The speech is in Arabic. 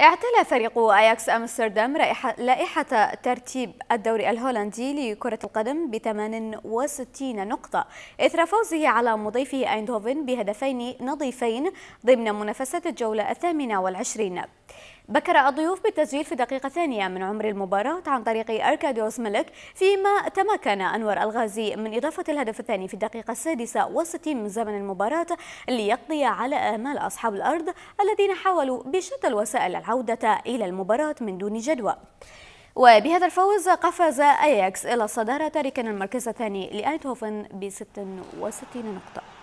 اعتلى فريق اياكس امستردام لائحة ترتيب الدوري الهولندي لكرة القدم ب 68 نقطة إثر فوزه على مضيفه أيندهوفن بهدفين نظيفين ضمن منافسة الجولة الثامنة والعشرين بكر الضيوف بالتسجيل في دقيقة ثانية من عمر المباراة عن طريق أركاديوس ملك فيما تمكن أنور الغازي من إضافة الهدف الثاني في الدقيقة السادسة والستين من زمن المباراة ليقضي على آمال أصحاب الأرض الذين حاولوا بشتى الوسائل العودة إلى المباراة من دون جدوى وبهذا الفوز قفز أياكس إلى الصدارة تاركا المركز الثاني لأيتهوفن ب 66 نقطة